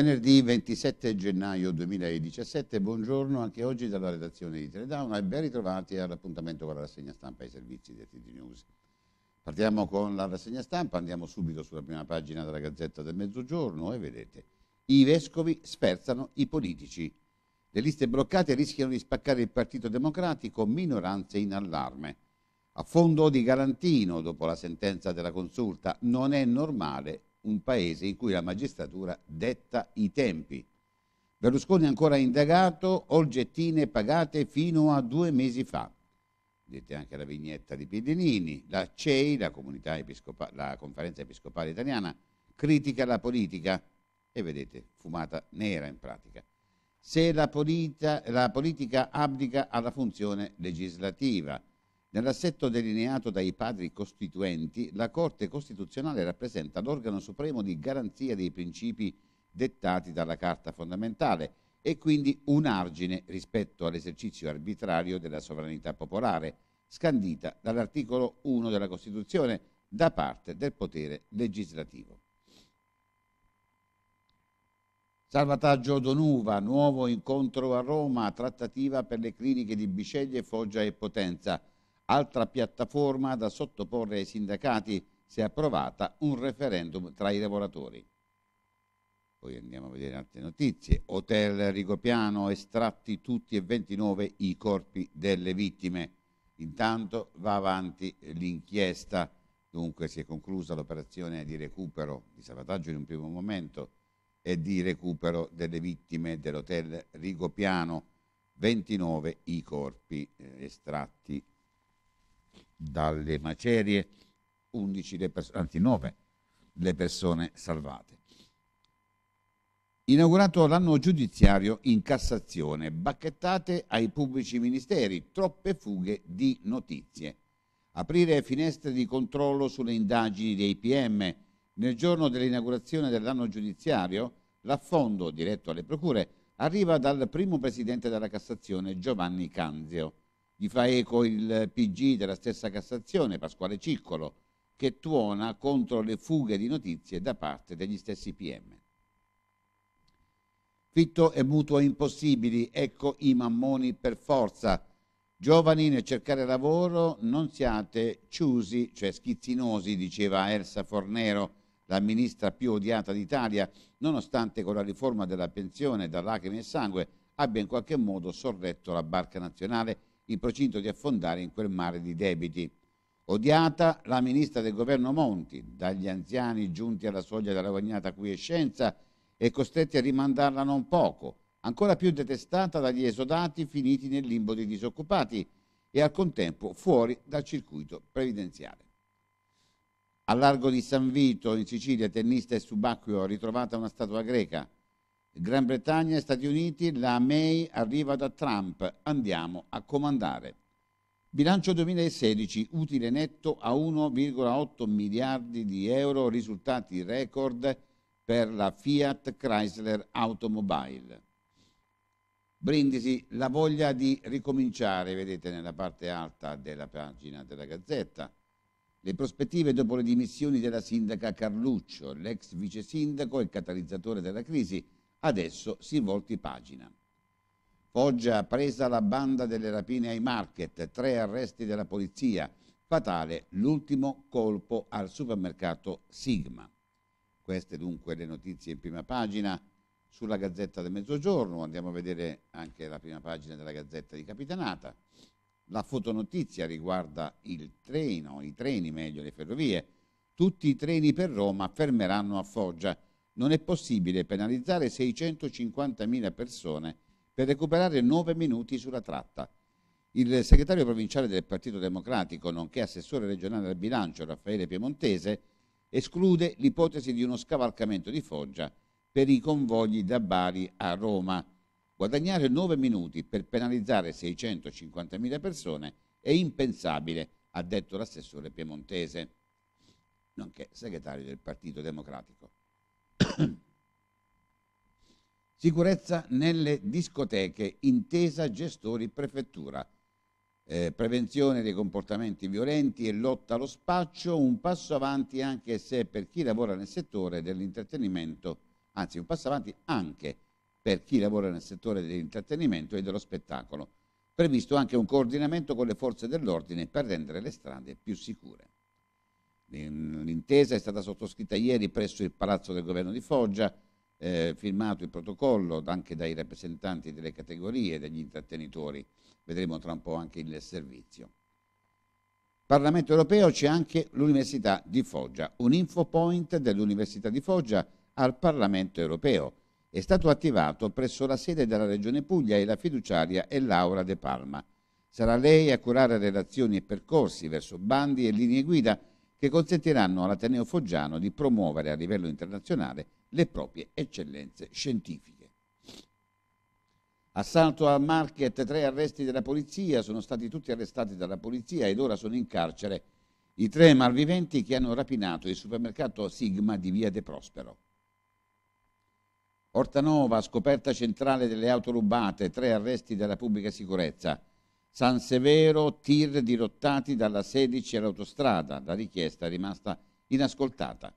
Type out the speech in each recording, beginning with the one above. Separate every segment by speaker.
Speaker 1: Venerdì 27 gennaio 2017, buongiorno anche oggi dalla redazione di Teledown e ben ritrovati all'appuntamento con la rassegna stampa e i servizi di TG News. Partiamo con la rassegna stampa, andiamo subito sulla prima pagina della Gazzetta del Mezzogiorno e vedete, i vescovi sferzano i politici. Le liste bloccate rischiano di spaccare il Partito Democratico, minoranze in allarme. A fondo di Garantino, dopo la sentenza della consulta, non è normale un paese in cui la magistratura detta i tempi. Berlusconi ancora indagato, olgettine pagate fino a due mesi fa. Vedete anche la vignetta di Piedinini. La CEI, la, Episcopa- la Conferenza Episcopale Italiana, critica la politica e vedete, fumata nera in pratica. Se la, polita- la politica abdica alla funzione legislativa, Nell'assetto delineato dai padri costituenti, la Corte Costituzionale rappresenta l'organo supremo di garanzia dei principi dettati dalla Carta fondamentale e quindi un argine rispetto all'esercizio arbitrario della sovranità popolare, scandita dall'articolo 1 della Costituzione da parte del potere legislativo. Salvataggio Donuva, nuovo incontro a Roma, trattativa per le cliniche di Biceglie, Foggia e Potenza altra piattaforma da sottoporre ai sindacati se approvata un referendum tra i lavoratori. Poi andiamo a vedere altre notizie. Hotel Rigopiano, estratti tutti e 29 i corpi delle vittime. Intanto va avanti l'inchiesta. Dunque si è conclusa l'operazione di recupero, di salvataggio in un primo momento e di recupero delle vittime dell'hotel Rigopiano. 29 i corpi eh, estratti dalle macerie, 11 le pers- anzi 9 le persone salvate. Inaugurato l'anno giudiziario in Cassazione, bacchettate ai pubblici ministeri, troppe fughe di notizie. Aprire finestre di controllo sulle indagini dei PM. Nel giorno dell'inaugurazione dell'anno giudiziario, l'affondo diretto alle procure arriva dal primo presidente della Cassazione, Giovanni Canzio gli fa eco il PG della stessa Cassazione, Pasquale Ciccolo, che tuona contro le fughe di notizie da parte degli stessi PM. Fitto e mutuo impossibili, ecco i mammoni per forza. Giovani nel cercare lavoro, non siate ciusi, cioè schizzinosi, diceva Elsa Fornero, la ministra più odiata d'Italia, nonostante con la riforma della pensione da lacrime e sangue abbia in qualche modo sorretto la barca nazionale in procinto di affondare in quel mare di debiti. Odiata la ministra del governo Monti, dagli anziani giunti alla soglia della guagnata quiescenza e costretti a rimandarla non poco, ancora più detestata dagli esodati finiti nel limbo dei disoccupati e al contempo fuori dal circuito previdenziale. Al largo di San Vito, in Sicilia, tennista e subacqueo, ritrovata una statua greca, Gran Bretagna e Stati Uniti, la May arriva da Trump, andiamo a comandare. Bilancio 2016, utile netto a 1,8 miliardi di euro, risultati record per la Fiat Chrysler Automobile. Brindisi, la voglia di ricominciare, vedete nella parte alta della pagina della Gazzetta. Le prospettive dopo le dimissioni della sindaca Carluccio, l'ex vice sindaco e catalizzatore della crisi, Adesso si volti pagina. Foggia presa la banda delle rapine ai market, tre arresti della polizia, fatale l'ultimo colpo al supermercato Sigma. Queste dunque le notizie in prima pagina sulla Gazzetta del Mezzogiorno, andiamo a vedere anche la prima pagina della Gazzetta di Capitanata. La fotonotizia riguarda il treno, i treni meglio, le ferrovie. Tutti i treni per Roma fermeranno a Foggia non è possibile penalizzare 650.000 persone per recuperare 9 minuti sulla tratta. Il segretario provinciale del Partito Democratico, nonché assessore regionale al bilancio Raffaele Piemontese, esclude l'ipotesi di uno scavalcamento di Foggia per i convogli da Bari a Roma. Guadagnare 9 minuti per penalizzare 650.000 persone è impensabile, ha detto l'assessore piemontese, nonché segretario del Partito Democratico. Sicurezza nelle discoteche, intesa gestori prefettura. Eh, prevenzione dei comportamenti violenti e lotta allo spaccio, un passo avanti anche se per chi lavora nel settore dell'intrattenimento, anzi un passo avanti anche per chi lavora nel settore dell'intrattenimento e dello spettacolo. Previsto anche un coordinamento con le forze dell'ordine per rendere le strade più sicure. L'intesa è stata sottoscritta ieri presso il Palazzo del Governo di Foggia, eh, firmato il protocollo anche dai rappresentanti delle categorie e degli intrattenitori. Vedremo tra un po' anche il servizio. Parlamento europeo c'è anche l'Università di Foggia, un infopoint dell'Università di Foggia al Parlamento europeo. È stato attivato presso la sede della Regione Puglia e la fiduciaria è Laura De Palma. Sarà lei a curare relazioni e percorsi verso bandi e linee guida che consentiranno all'Ateneo Foggiano di promuovere a livello internazionale le proprie eccellenze scientifiche. Assalto al market, tre arresti della polizia, sono stati tutti arrestati dalla polizia ed ora sono in carcere i tre malviventi che hanno rapinato il supermercato Sigma di Via De Prospero. Ortanova, scoperta centrale delle auto rubate, tre arresti della pubblica sicurezza. San Severo, tir dirottati dalla 16 all'autostrada, la richiesta è rimasta inascoltata.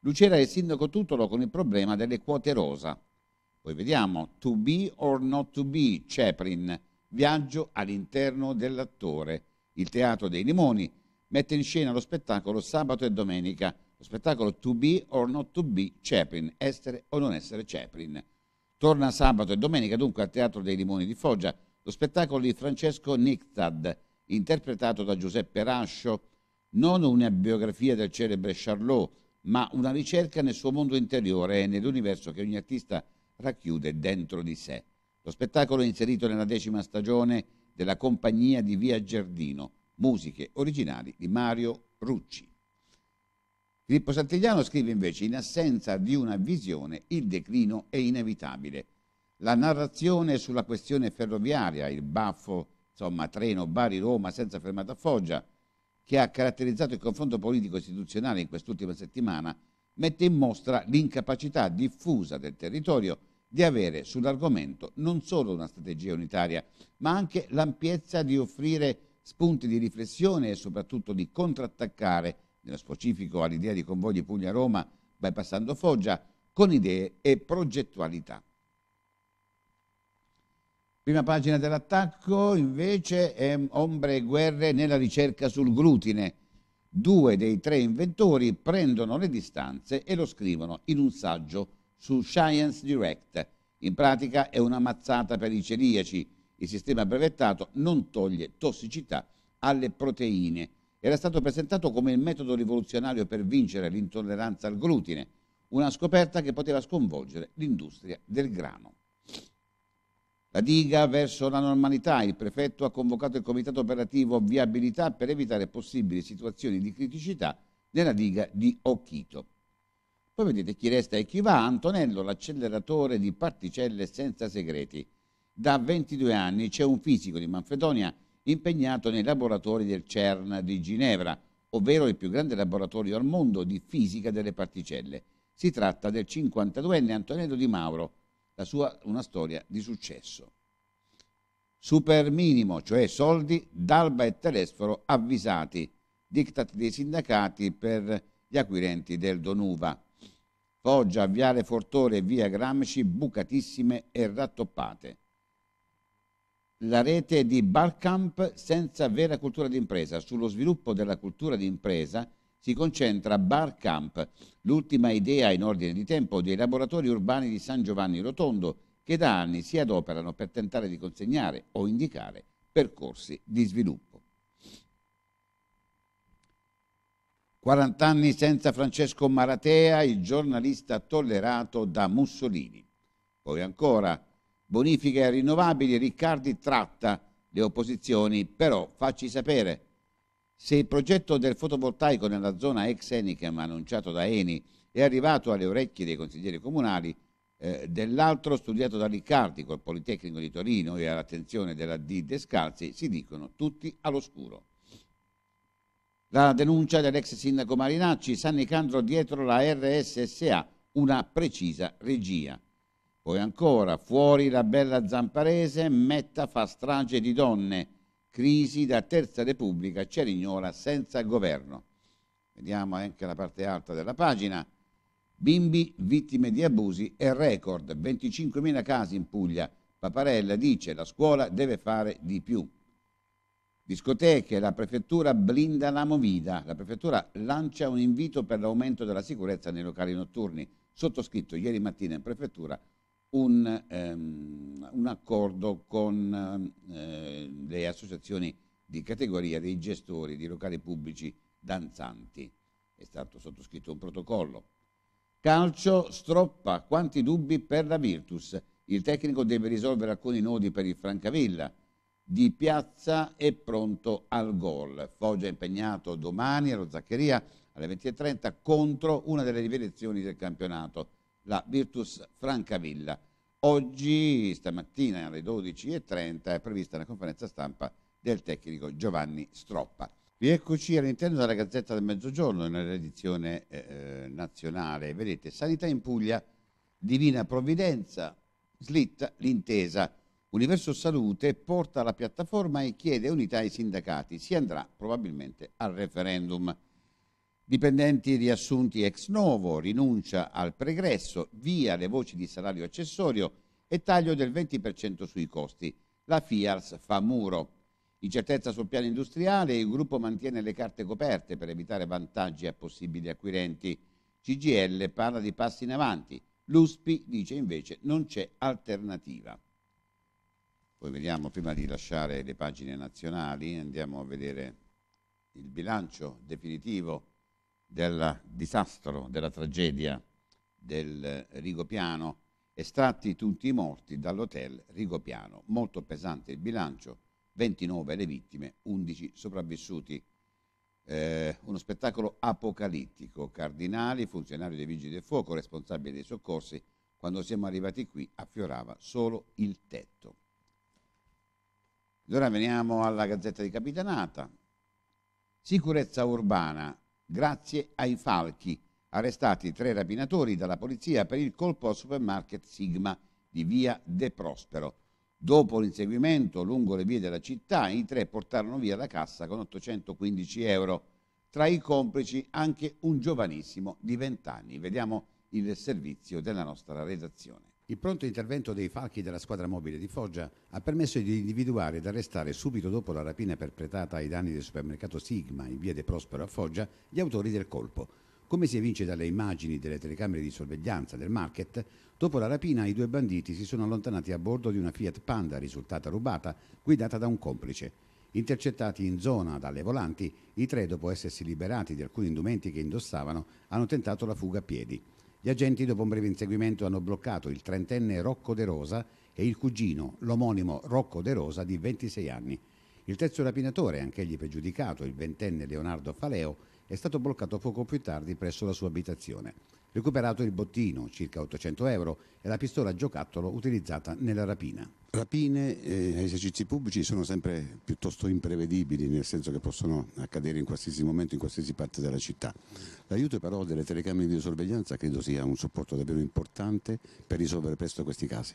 Speaker 1: Lucera e il sindaco Tutolo con il problema delle quote rosa. Poi vediamo, to be or not to be, Ceprin, viaggio all'interno dell'attore. Il Teatro dei Limoni mette in scena lo spettacolo sabato e domenica, lo spettacolo to be or not to be, Ceprin, essere o non essere Ceprin. Torna sabato e domenica dunque al Teatro dei Limoni di Foggia lo spettacolo di Francesco Nictad, interpretato da Giuseppe Rascio, non una biografia del celebre Charlot, ma una ricerca nel suo mondo interiore e nell'universo che ogni artista racchiude dentro di sé. Lo spettacolo è inserito nella decima stagione della compagnia di Via Giardino, musiche originali di Mario Rucci. Filippo Santigliano scrive invece in assenza di una visione il declino è inevitabile. La narrazione sulla questione ferroviaria, il baffo, insomma, treno Bari-Roma senza fermata a Foggia, che ha caratterizzato il confronto politico-istituzionale in quest'ultima settimana, mette in mostra l'incapacità diffusa del territorio di avere sull'argomento non solo una strategia unitaria, ma anche l'ampiezza di offrire spunti di riflessione e soprattutto di contrattaccare, nello specifico all'idea di convogli Puglia-Roma bypassando Foggia, con idee e progettualità. Prima pagina dell'attacco invece è Ombre e guerre nella ricerca sul glutine. Due dei tre inventori prendono le distanze e lo scrivono in un saggio su Science Direct. In pratica è una mazzata per i celiaci. Il sistema brevettato non toglie tossicità alle proteine. Era stato presentato come il metodo rivoluzionario per vincere l'intolleranza al glutine, una scoperta che poteva sconvolgere l'industria del grano. La diga verso la normalità, il prefetto ha convocato il comitato operativo viabilità per evitare possibili situazioni di criticità nella diga di Occhito. Poi vedete chi resta e chi va, Antonello, l'acceleratore di particelle senza segreti. Da 22 anni c'è un fisico di Manfredonia impegnato nei laboratori del CERN di Ginevra, ovvero il più grande laboratorio al mondo di fisica delle particelle. Si tratta del 52enne Antonello Di Mauro, la sua una storia di successo. Super minimo, cioè soldi, D'Alba e Telesforo avvisati, diktat dei sindacati per gli acquirenti del Donuva. Foggia, Viale Fortore e Via Gramsci bucatissime e rattoppate. La rete di Barcamp senza vera cultura d'impresa. Sullo sviluppo della cultura d'impresa si concentra Bar Camp, l'ultima idea in ordine di tempo dei laboratori urbani di San Giovanni Rotondo, che da anni si adoperano per tentare di consegnare o indicare percorsi di sviluppo. 40 anni senza Francesco Maratea, il giornalista tollerato da Mussolini. Poi ancora bonifiche rinnovabili, Riccardi tratta le opposizioni, però facci sapere se il progetto del fotovoltaico nella zona ex Enichem annunciato da Eni è arrivato alle orecchie dei consiglieri comunali, eh, dell'altro studiato da Riccardi col Politecnico di Torino e all'attenzione della D De Scalzi si dicono tutti all'oscuro. La denuncia dell'ex sindaco Marinacci, San Nicandro dietro la RSSA, una precisa regia. Poi ancora, fuori la bella Zamparese, Metta fa strage di donne crisi da Terza Repubblica Cerignola senza governo. Vediamo anche la parte alta della pagina. Bimbi vittime di abusi e record, 25.000 casi in Puglia. Paparella dice la scuola deve fare di più. Discoteche, la prefettura blinda la movida. La prefettura lancia un invito per l'aumento della sicurezza nei locali notturni. Sottoscritto ieri mattina in prefettura un, ehm, un accordo con eh, le associazioni di categoria dei gestori di locali pubblici danzanti. È stato sottoscritto un protocollo. Calcio, stroppa, quanti dubbi per la Virtus. Il tecnico deve risolvere alcuni nodi per il Francavilla. Di piazza è pronto al gol. Foggia è impegnato domani allo Zaccheria alle 20.30 contro una delle rivelazioni del campionato la Virtus Francavilla. Oggi, stamattina alle 12.30, è prevista una conferenza stampa del tecnico Giovanni Stroppa. Rieccoci all'interno della Gazzetta del Mezzogiorno, nell'edizione eh, eh, nazionale. Vedete, Sanità in Puglia, Divina Provvidenza, slitta l'intesa. Universo Salute porta la piattaforma e chiede unità ai sindacati. Si andrà probabilmente al referendum. Dipendenti riassunti ex novo, rinuncia al pregresso, via le voci di salario accessorio e taglio del 20% sui costi. La FIARS fa muro. Incertezza sul piano industriale, il gruppo mantiene le carte coperte per evitare vantaggi a possibili acquirenti. CGL parla di passi in avanti, l'USPI dice invece non c'è alternativa. Poi vediamo, prima di lasciare le pagine nazionali, andiamo a vedere il bilancio definitivo del disastro, della tragedia del Rigopiano, estratti tutti i morti dall'hotel Rigopiano. Molto pesante il bilancio, 29 le vittime, 11 sopravvissuti. Eh, uno spettacolo apocalittico, cardinali, funzionari dei vigili del fuoco, responsabili dei soccorsi, quando siamo arrivati qui affiorava solo il tetto. ora veniamo alla Gazzetta di Capitanata. Sicurezza urbana, grazie ai falchi, arrestati tre rapinatori dalla polizia per il colpo al supermarket Sigma di via De Prospero. Dopo l'inseguimento lungo le vie della città, i tre portarono via la cassa con 815 euro. Tra i complici anche un giovanissimo di 20 anni. Vediamo il servizio della nostra redazione. Il pronto intervento dei falchi della squadra mobile di Foggia ha permesso di individuare ed arrestare subito dopo la rapina perpetrata ai danni del supermercato Sigma in via De Prospero a Foggia gli autori del colpo. Come si evince dalle immagini delle telecamere di sorveglianza del market, dopo la rapina i due banditi si sono allontanati a bordo di una Fiat Panda risultata rubata, guidata da un complice. Intercettati in zona dalle volanti, i tre, dopo essersi liberati di alcuni indumenti che indossavano, hanno tentato la fuga a piedi. Gli agenti, dopo un breve inseguimento, hanno bloccato il trentenne Rocco De Rosa e il cugino, l'omonimo Rocco De Rosa, di 26 anni. Il terzo rapinatore, anch'egli pregiudicato, il ventenne Leonardo Faleo, è stato bloccato poco più tardi presso la sua abitazione recuperato il bottino, circa 800 euro, e la pistola giocattolo utilizzata nella rapina. Rapine e eh, esercizi pubblici sono sempre piuttosto imprevedibili, nel senso che possono accadere in qualsiasi momento, in qualsiasi parte della città. L'aiuto però delle telecamere di sorveglianza credo sia un supporto davvero importante per risolvere presto questi casi.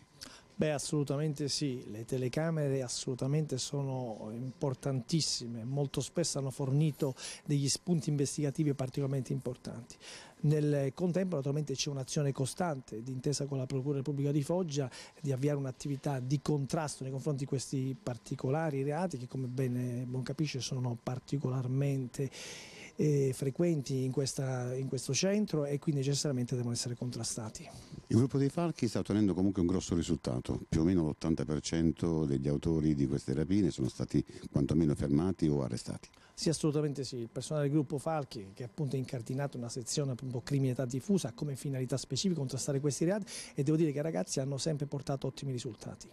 Speaker 1: Beh assolutamente sì, le telecamere assolutamente sono importantissime, molto spesso hanno fornito degli spunti investigativi particolarmente importanti. Nel contempo naturalmente c'è un'azione costante d'intesa con la Procura Repubblica di Foggia di avviare un'attività di contrasto nei confronti di questi particolari reati che come bene buon capisce sono particolarmente importanti eh, frequenti in, questa, in, questo centro e quindi necessariamente devono essere contrastati. Il gruppo dei falchi sta ottenendo comunque un grosso risultato, più o meno l'80% degli autori di queste rapine sono stati quantomeno fermati o arrestati. Sì, assolutamente sì. Il personale del gruppo Falchi, che appunto è incardinato una sezione appunto criminalità diffusa, ha come finalità specifica contrastare questi reati e devo dire che i ragazzi hanno sempre portato ottimi risultati.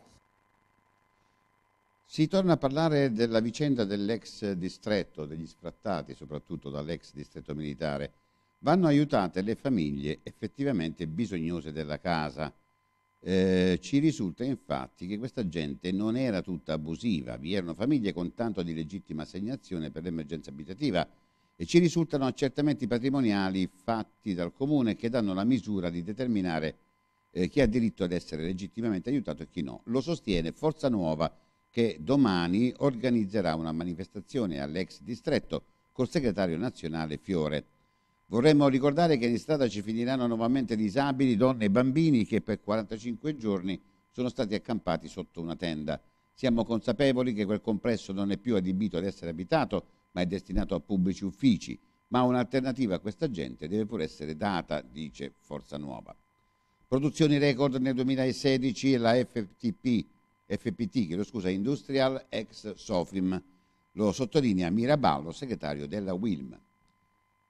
Speaker 1: Si torna a parlare della vicenda dell'ex distretto, degli sfrattati, soprattutto dall'ex distretto militare. Vanno aiutate le famiglie effettivamente bisognose della casa. Eh, ci risulta infatti che questa gente non era tutta abusiva, vi erano famiglie con tanto di legittima assegnazione per l'emergenza abitativa e ci risultano accertamenti patrimoniali fatti dal comune che danno la misura di determinare eh, chi ha diritto ad essere legittimamente aiutato e chi no. Lo sostiene Forza Nuova che domani organizzerà una manifestazione all'ex distretto col segretario nazionale Fiore. Vorremmo ricordare che in strada ci finiranno nuovamente disabili, donne e bambini che per 45 giorni sono stati accampati sotto una tenda. Siamo consapevoli che quel complesso non è più adibito ad essere abitato, ma è destinato a pubblici uffici. Ma un'alternativa a questa gente deve pur essere data, dice Forza Nuova. Produzioni record nel 2016 e la FTP FPT, chiedo scusa, Industrial ex Sofim. Lo sottolinea Miraballo, segretario della WILM.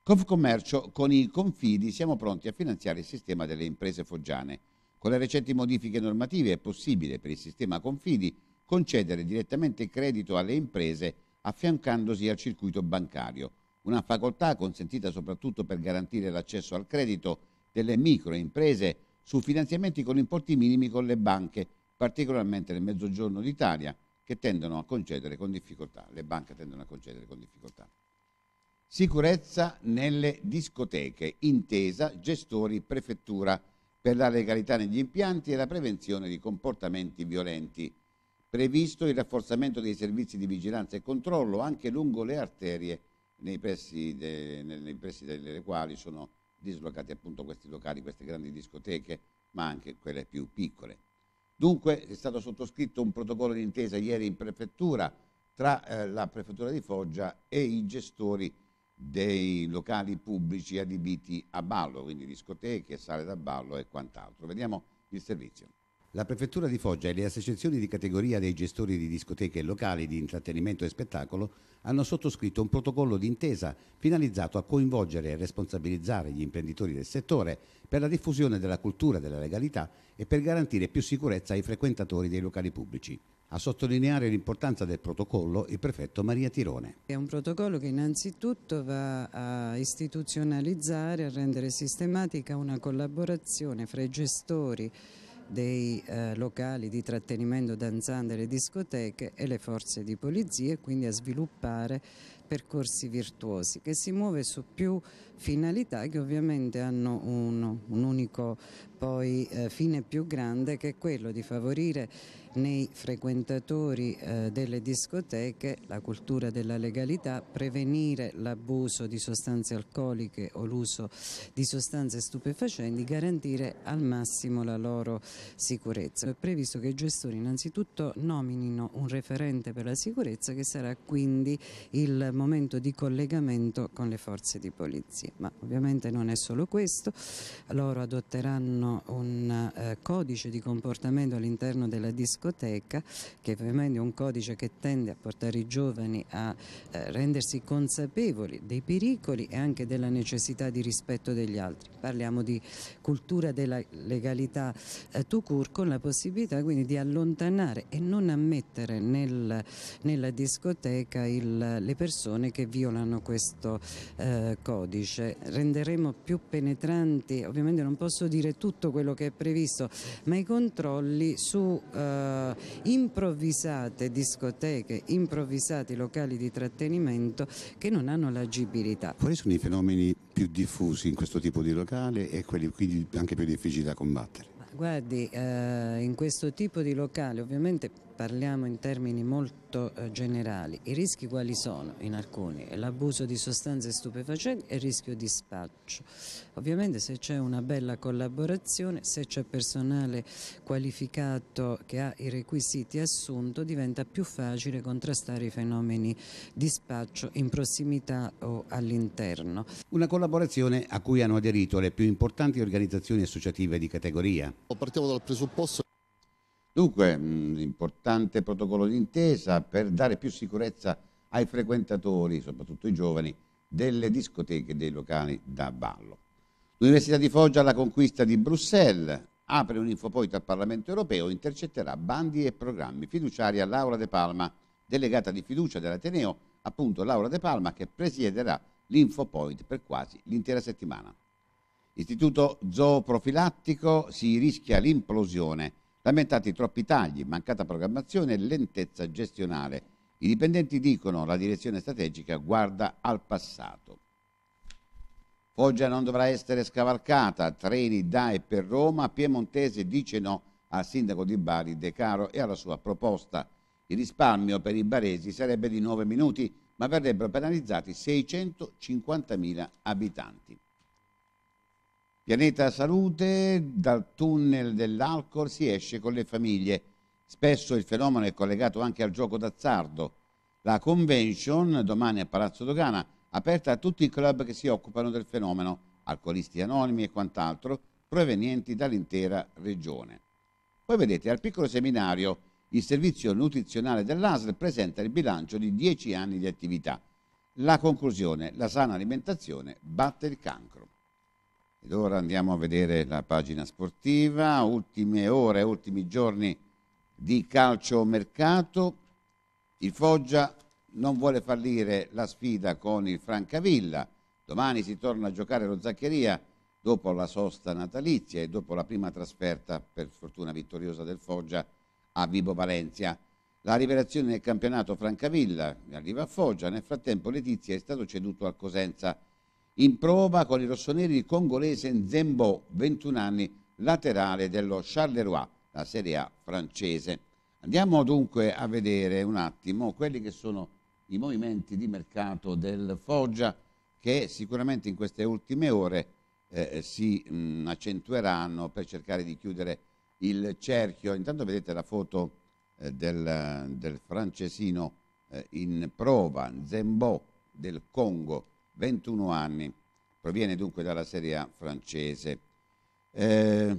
Speaker 1: Confcommercio, con i confidi siamo pronti a finanziare il sistema delle imprese foggiane. Con le recenti modifiche normative è possibile per il sistema confidi concedere direttamente credito alle imprese affiancandosi al circuito bancario, una facoltà consentita soprattutto per garantire l'accesso al credito delle microimprese su finanziamenti con importi minimi con le banche particolarmente nel mezzogiorno d'Italia, che tendono a concedere con difficoltà, le banche tendono a concedere con difficoltà. Sicurezza nelle discoteche, intesa gestori prefettura per la legalità negli impianti e la prevenzione di comportamenti violenti. Previsto il rafforzamento dei servizi di vigilanza e controllo anche lungo le arterie nei pressi, de, nei pressi delle quali sono dislocati appunto questi locali, queste grandi discoteche, ma anche quelle più piccole. Dunque è stato sottoscritto un protocollo d'intesa ieri in prefettura tra eh, la prefettura di Foggia e i gestori dei locali pubblici adibiti a ballo, quindi discoteche, sale da ballo e quant'altro. Vediamo il servizio. La Prefettura di Foggia e le associazioni di categoria dei gestori di discoteche locali di intrattenimento e spettacolo hanno sottoscritto un protocollo d'intesa finalizzato a coinvolgere e responsabilizzare gli imprenditori del settore per la diffusione della cultura della legalità e per garantire più sicurezza ai frequentatori dei locali pubblici. A sottolineare l'importanza del protocollo il prefetto Maria Tirone.
Speaker 2: È un protocollo che innanzitutto va a istituzionalizzare, a rendere sistematica una collaborazione fra i gestori dei eh, locali di trattenimento danzante, le discoteche e le forze di polizia e quindi a sviluppare percorsi virtuosi che si muove su più finalità che ovviamente hanno un, un unico poi, eh, fine più grande che è quello di favorire nei frequentatori eh, delle discoteche la cultura della legalità, prevenire l'abuso di sostanze alcoliche o l'uso di sostanze stupefacenti, garantire al massimo la loro sicurezza. È previsto che i gestori innanzitutto nominino un referente per la sicurezza che sarà quindi il momento di collegamento con le forze di polizia ma ovviamente non è solo questo, loro adotteranno un eh, codice di comportamento all'interno della discoteca che ovviamente è un codice che tende a portare i giovani a eh, rendersi consapevoli dei pericoli e anche della necessità di rispetto degli altri. Parliamo di cultura della legalità eh, tout court con la possibilità quindi di allontanare e non ammettere nella discoteca il, le persone che violano questo eh, codice. Renderemo più penetranti, ovviamente non posso dire tutto quello che è previsto, ma i controlli su eh, improvvisate discoteche, improvvisati locali di trattenimento che non hanno l'agibilità.
Speaker 1: Quali sono i fenomeni più diffusi in questo tipo di locale e quelli quindi anche più difficili da combattere?
Speaker 2: Guardi, eh, in questo tipo di locale ovviamente parliamo in termini molto eh, generali, i rischi quali sono in alcuni? L'abuso di sostanze stupefacenti e il rischio di spaccio. Ovviamente se c'è una bella collaborazione, se c'è personale qualificato che ha i requisiti assunto, diventa più facile contrastare i fenomeni di spaccio in prossimità o all'interno.
Speaker 1: Una collaborazione a cui hanno aderito le più importanti organizzazioni associative di categoria. Partiamo dal presupposto Dunque, un mm, importante protocollo d'intesa per dare più sicurezza ai frequentatori, soprattutto i giovani, delle discoteche e dei locali da ballo. L'Università di Foggia alla conquista di Bruxelles apre un infopoint al Parlamento europeo, intercetterà bandi e programmi. fiduciari a Laura De Palma, delegata di fiducia dell'Ateneo, appunto Laura De Palma che presiederà l'infopoint per quasi l'intera settimana. Istituto zooprofilattico si rischia l'implosione lamentati troppi tagli, mancata programmazione e lentezza gestionale. I dipendenti dicono la direzione strategica guarda al passato. Foggia non dovrà essere scavalcata, treni da e per Roma, Piemontese dice no al sindaco di Bari De Caro e alla sua proposta. Il risparmio per i baresi sarebbe di 9 minuti, ma verrebbero penalizzati 650.000 abitanti. Pianeta Salute, dal tunnel dell'alcol si esce con le famiglie. Spesso il fenomeno è collegato anche al gioco d'azzardo. La convention, domani a Palazzo Dogana, aperta a tutti i club che si occupano del fenomeno, alcolisti anonimi e quant'altro, provenienti dall'intera regione. Poi vedete, al piccolo seminario, il servizio nutrizionale dell'ASL presenta il bilancio di 10 anni di attività. La conclusione, la sana alimentazione batte il cancro. Ed ora andiamo a vedere la pagina sportiva, ultime ore, ultimi giorni di calcio mercato. Il Foggia non vuole fallire la sfida con il Francavilla. Domani si torna a giocare lo Zaccheria dopo la sosta natalizia e dopo la prima trasferta, per fortuna vittoriosa del Foggia, a Vibo Valencia. La rivelazione del campionato Francavilla arriva a Foggia, nel frattempo Letizia è stato ceduto al Cosenza in prova con i rossoneri il congolese Nzembo, 21 anni, laterale dello Charleroi, la Serie A francese. Andiamo dunque a vedere un attimo quelli che sono i movimenti di mercato del Foggia che sicuramente in queste ultime ore eh, si mh, accentueranno per cercare di chiudere il cerchio. Intanto vedete la foto eh, del, del, francesino eh, in prova, Zembo del Congo, 21 anni, proviene dunque dalla Serie A francese. Eh,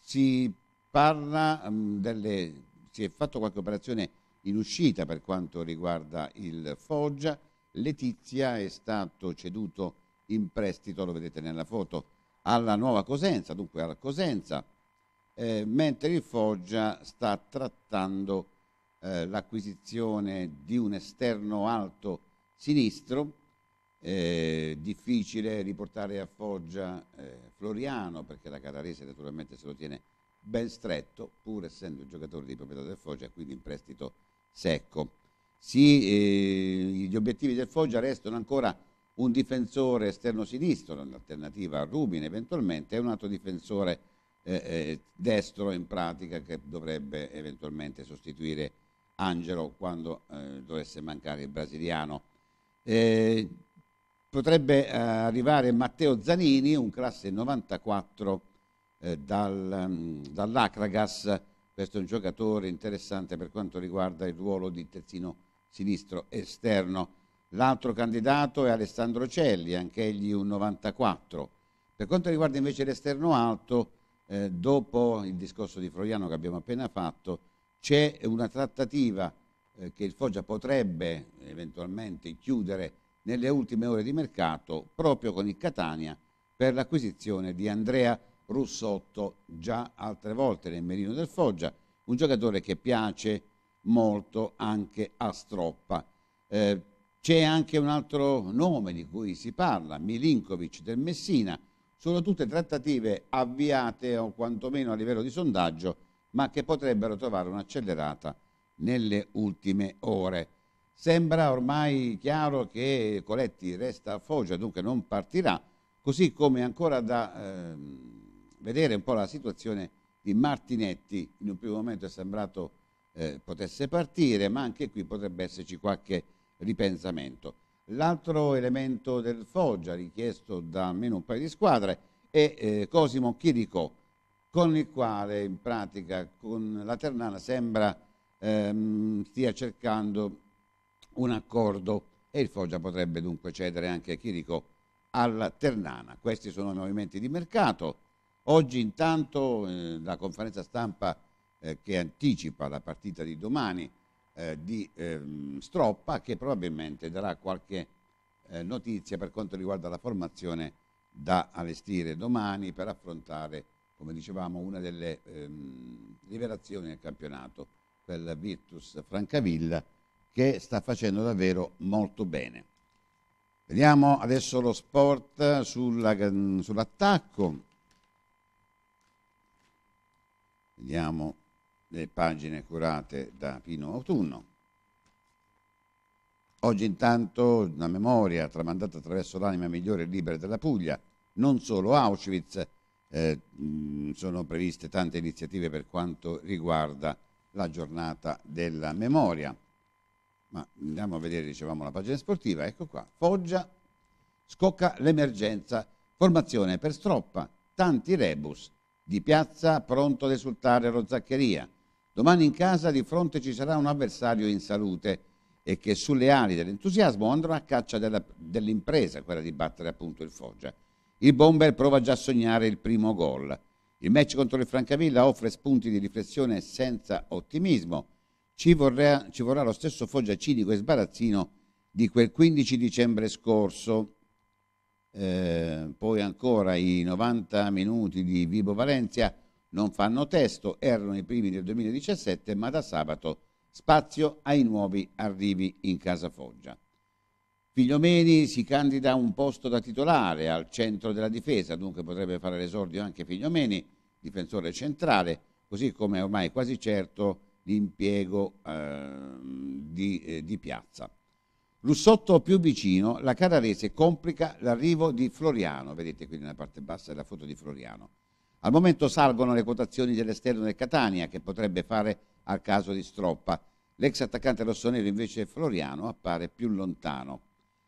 Speaker 1: si parla mh, mm, delle, si è fatto qualche operazione in uscita per quanto riguarda il Foggia, Letizia è stato ceduto in prestito, lo vedete nella foto, alla nuova Cosenza, dunque alla Cosenza, eh, mentre il Foggia sta trattando eh, l'acquisizione di un esterno alto sinistro eh, difficile riportare a Foggia eh, Floriano perché la Catarese naturalmente se lo tiene ben stretto pur essendo un giocatore di proprietà del Foggia quindi in prestito secco. Si, eh, gli obiettivi del Foggia restano ancora un difensore esterno sinistro, un'alternativa a Rubine eventualmente, e un altro difensore eh, eh, destro in pratica che dovrebbe eventualmente sostituire Angelo quando eh, dovesse mancare il brasiliano. Eh, potrebbe eh, arrivare Matteo Zanini, un classe 94 eh, dal, mm, dall'Acragas, questo è un giocatore interessante per quanto riguarda il ruolo di terzino sinistro esterno. L'altro candidato è Alessandro Celli, anche egli un 94. Per quanto riguarda invece l'esterno alto, eh, dopo il discorso di Froiano che abbiamo appena fatto, c'è una trattativa eh, che il Foggia potrebbe eventualmente chiudere nelle ultime ore di mercato proprio con il Catania per l'acquisizione di Andrea Russotto, già altre volte nel Merino del Foggia, un giocatore che piace molto anche a Stroppa. Eh, c'è anche un altro nome di cui si parla, Milinkovic del Messina. Sono tutte trattative avviate o quantomeno a livello di sondaggio, ma che potrebbero trovare un'accelerata nelle ultime ore. Sembra ormai chiaro che Coletti resta a Foggia, dunque non partirà, così come ancora da eh, vedere un po' la situazione di Martinetti. In un primo momento è sembrato eh, potesse partire, ma anche qui potrebbe esserci qualche ripensamento. L'altro elemento del Foggia, richiesto da almeno un paio di squadre, è eh, Cosimo Chirico, con il quale in pratica con la Ternana sembra ehm, stia cercando un accordo e il Foggia potrebbe dunque cedere anche Chirico alla Ternana. Questi sono i movimenti di mercato. Oggi intanto eh, la conferenza stampa eh, che anticipa la partita di domani eh, di ehm, Stroppa che probabilmente darà qualche eh, notizia per quanto riguarda la formazione da allestire domani per affrontare, come dicevamo, una delle ehm, liberazioni del campionato, quella Virtus Francavilla che sta facendo davvero molto bene. Vediamo adesso lo sport sulla, sull'attacco. Vediamo le pagine curate da Pino Autunno. Oggi intanto una memoria tramandata attraverso l'anima migliore e libera della Puglia, non solo Auschwitz, eh, mm, sono previste tante iniziative per quanto riguarda la giornata della memoria ma andiamo a vedere, dicevamo, la pagina sportiva, ecco qua, Foggia scocca l'emergenza, formazione per stroppa, tanti rebus, di piazza pronto ad esultare Rozzaccheria. Domani in casa di fronte ci sarà un avversario in salute e che sulle ali dell'entusiasmo andrà a caccia della, dell'impresa, quella di battere appunto il Foggia. Il bomber prova già a sognare il primo gol. Il match contro il Francavilla offre spunti di riflessione senza ottimismo. Ci vorrà, ci vorrà lo stesso Foggia cinico e sbarazzino di quel 15 dicembre scorso. Eh, poi ancora i 90 minuti di Vibo Valencia non fanno testo, erano i primi del 2017, ma da sabato spazio ai nuovi arrivi in casa Foggia. Figliomeni si candida un posto da titolare al centro della difesa, dunque potrebbe fare l'esordio anche Figliomeni, difensore centrale, così come è ormai quasi certo di impiego eh, di, eh, di, piazza. Lussotto più vicino, la Cararese complica l'arrivo di Floriano, vedete qui nella parte bassa della foto di Floriano. Al momento salgono le quotazioni dell'esterno del Catania, che potrebbe fare al caso di Stroppa. L'ex attaccante rossonero invece Floriano appare più lontano.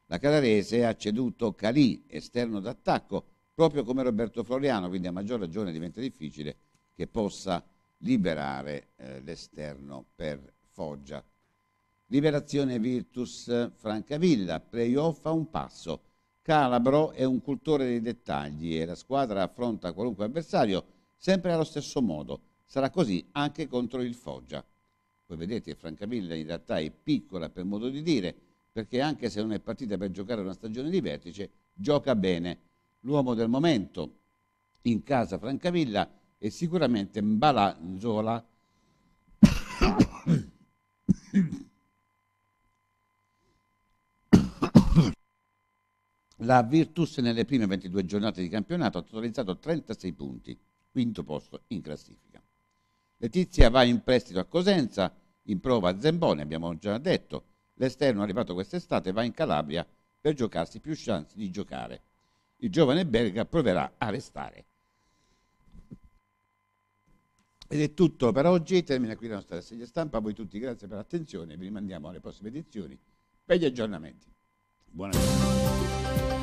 Speaker 1: La Cararese ha ceduto Calì, esterno d'attacco, proprio come Roberto Floriano, quindi a maggior ragione diventa difficile che possa liberare eh, l'esterno per Foggia. Liberazione Virtus Francavilla, playoff a un passo. Calabro è un cultore dei dettagli e la squadra affronta qualunque avversario sempre allo stesso modo. Sarà così anche contro il Foggia. Come vedete Francavilla in realtà è piccola per modo di dire, perché anche se non è partita per giocare una stagione di vertice, gioca bene. L'uomo del momento in casa Francavilla e sicuramente Mbalanzola La Virtus nelle prime 22 giornate di campionato ha totalizzato 36 punti, quinto posto in classifica. Letizia va in prestito a Cosenza, in prova a Zembone, abbiamo già detto. L'esterno arrivato quest'estate va in Calabria per giocarsi più chance di giocare. Il giovane belga proverà a restare. Ed è tutto per oggi, termina qui la nostra segna stampa, a voi tutti grazie per l'attenzione vi rimandiamo alle prossime edizioni per gli aggiornamenti. Buona giornata.